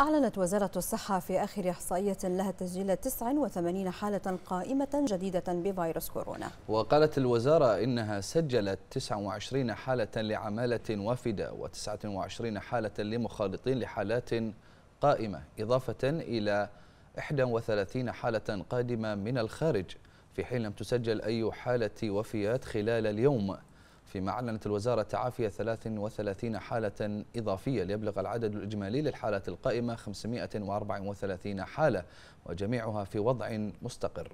أعلنت وزارة الصحة في آخر إحصائية لها تسجيل 89 حالة قائمة جديدة بفيروس كورونا وقالت الوزارة إنها سجلت 29 حالة لعمالة وافدة و29 حالة لمخالطين لحالات قائمة إضافة إلى 31 حالة قادمة من الخارج في حين لم تسجل أي حالة وفيات خلال اليوم فيما أعلنت الوزارة تعافي 33 حالة إضافية ليبلغ العدد الإجمالي للحالات القائمة 534 حالة وجميعها في وضع مستقر